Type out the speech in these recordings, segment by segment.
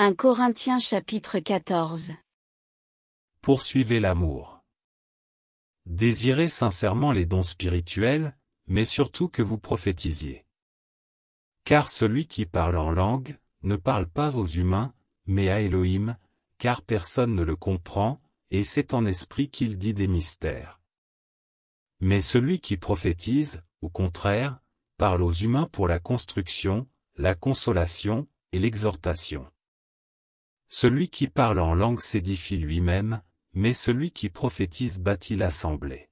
1 Corinthiens chapitre 14 Poursuivez l'amour. Désirez sincèrement les dons spirituels, mais surtout que vous prophétisiez. Car celui qui parle en langue, ne parle pas aux humains, mais à Elohim, car personne ne le comprend, et c'est en esprit qu'il dit des mystères. Mais celui qui prophétise, au contraire, parle aux humains pour la construction, la consolation, et l'exhortation. Celui qui parle en langue s'édifie lui-même, mais celui qui prophétise bâtit l'assemblée.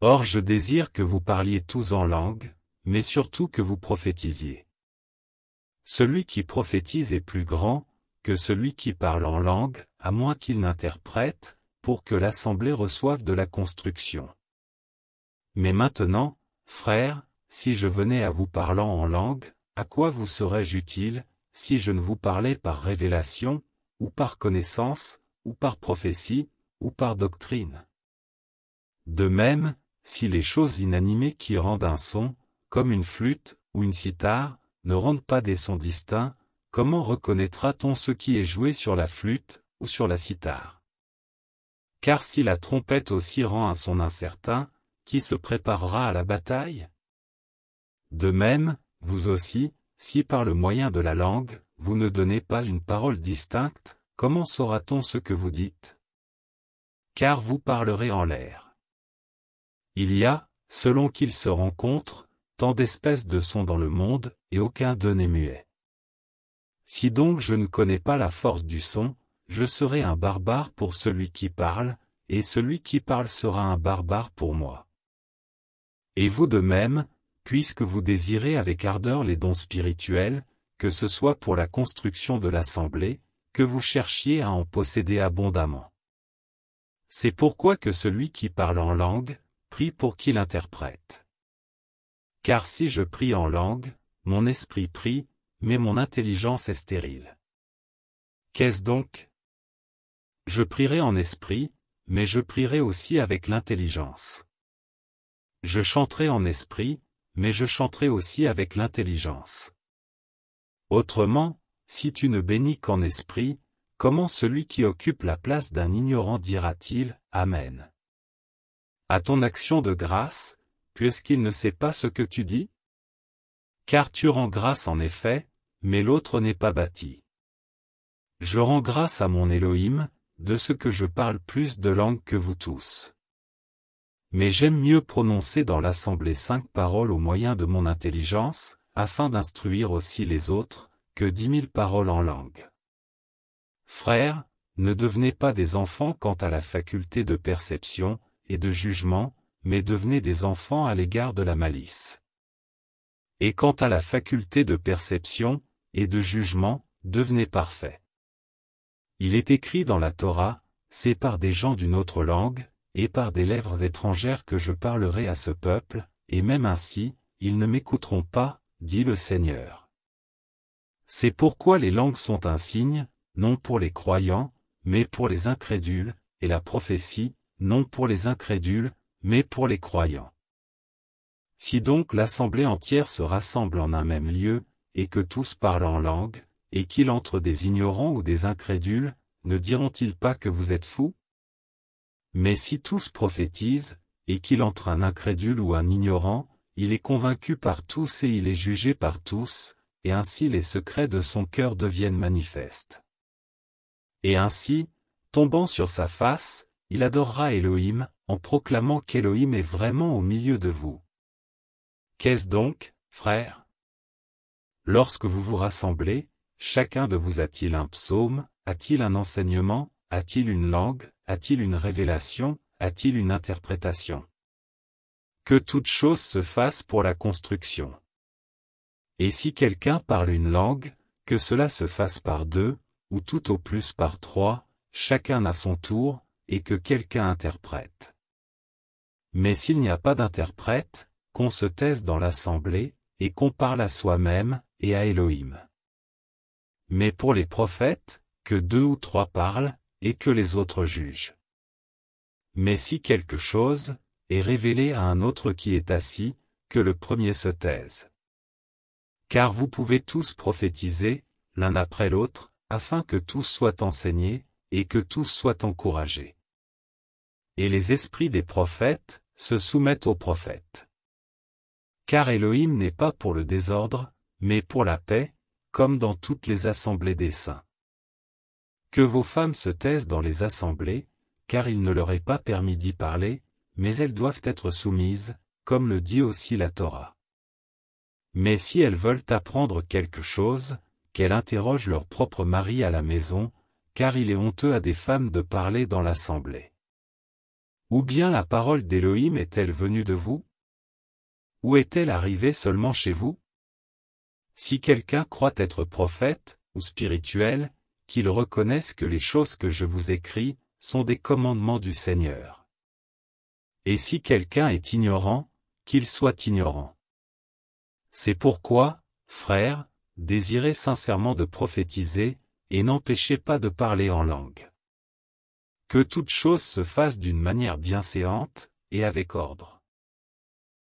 Or je désire que vous parliez tous en langue, mais surtout que vous prophétisiez. Celui qui prophétise est plus grand que celui qui parle en langue, à moins qu'il n'interprète, pour que l'assemblée reçoive de la construction. Mais maintenant, frères, si je venais à vous parlant en langue, à quoi vous serais-je utile, si je ne vous parlais par révélation, ou par connaissance, ou par prophétie, ou par doctrine. De même, si les choses inanimées qui rendent un son, comme une flûte, ou une cithare, ne rendent pas des sons distincts, comment reconnaîtra-t-on ce qui est joué sur la flûte, ou sur la cithare Car si la trompette aussi rend un son incertain, qui se préparera à la bataille De même, vous aussi, si par le moyen de la langue, vous ne donnez pas une parole distincte, comment saura-t-on ce que vous dites Car vous parlerez en l'air. Il y a, selon qu'ils se rencontrent, tant d'espèces de sons dans le monde, et aucun d'eux n'est muet. Si donc je ne connais pas la force du son, je serai un barbare pour celui qui parle, et celui qui parle sera un barbare pour moi. Et vous de même, puisque vous désirez avec ardeur les dons spirituels, que ce soit pour la construction de l'assemblée, que vous cherchiez à en posséder abondamment. C'est pourquoi que celui qui parle en langue, prie pour qu'il interprète. Car si je prie en langue, mon esprit prie, mais mon intelligence est stérile. Qu'est-ce donc Je prierai en esprit, mais je prierai aussi avec l'intelligence. Je chanterai en esprit, mais je chanterai aussi avec l'intelligence. Autrement, si tu ne bénis qu'en esprit, comment celui qui occupe la place d'un ignorant dira-t-il « Amen » À ton action de grâce, puisqu'il ne sait pas ce que tu dis Car tu rends grâce en effet, mais l'autre n'est pas bâti. Je rends grâce à mon Elohim, de ce que je parle plus de langue que vous tous mais j'aime mieux prononcer dans l'assemblée cinq paroles au moyen de mon intelligence, afin d'instruire aussi les autres, que dix mille paroles en langue. Frères, ne devenez pas des enfants quant à la faculté de perception et de jugement, mais devenez des enfants à l'égard de la malice. Et quant à la faculté de perception et de jugement, devenez parfaits. Il est écrit dans la Torah, c'est par des gens d'une autre langue, et par des lèvres étrangères que je parlerai à ce peuple, et même ainsi, ils ne m'écouteront pas, dit le Seigneur. C'est pourquoi les langues sont un signe, non pour les croyants, mais pour les incrédules, et la prophétie, non pour les incrédules, mais pour les croyants. Si donc l'assemblée entière se rassemble en un même lieu, et que tous parlent en langue, et qu'il entre des ignorants ou des incrédules, ne diront-ils pas que vous êtes fous mais si tous prophétisent, et qu'il entre un incrédule ou un ignorant, il est convaincu par tous et il est jugé par tous, et ainsi les secrets de son cœur deviennent manifestes. Et ainsi, tombant sur sa face, il adorera Elohim, en proclamant qu'Elohim est vraiment au milieu de vous. Qu'est-ce donc, frères Lorsque vous vous rassemblez, chacun de vous a-t-il un psaume, a-t-il un enseignement, a-t-il une langue A-t-il une révélation A-t-il une interprétation Que toute chose se fasse pour la construction. Et si quelqu'un parle une langue, que cela se fasse par deux, ou tout au plus par trois, chacun à son tour, et que quelqu'un interprète. Mais s'il n'y a pas d'interprète, qu'on se taise dans l'assemblée, et qu'on parle à soi-même, et à Elohim. Mais pour les prophètes, que deux ou trois parlent, et que les autres jugent. Mais si quelque chose est révélé à un autre qui est assis, que le premier se taise. Car vous pouvez tous prophétiser, l'un après l'autre, afin que tous soient enseignés, et que tous soient encouragés. Et les esprits des prophètes se soumettent aux prophètes. Car Elohim n'est pas pour le désordre, mais pour la paix, comme dans toutes les assemblées des saints. Que vos femmes se taisent dans les assemblées, car il ne leur est pas permis d'y parler, mais elles doivent être soumises, comme le dit aussi la Torah. Mais si elles veulent apprendre quelque chose, qu'elles interrogent leur propre mari à la maison, car il est honteux à des femmes de parler dans l'assemblée. Ou bien la parole d'Élohim est-elle venue de vous Ou est-elle arrivée seulement chez vous Si quelqu'un croit être prophète, ou spirituel, qu'ils reconnaissent que les choses que je vous écris, sont des commandements du Seigneur. Et si quelqu'un est ignorant, qu'il soit ignorant. C'est pourquoi, frères, désirez sincèrement de prophétiser, et n'empêchez pas de parler en langue. Que toute chose se fasse d'une manière bienséante, et avec ordre.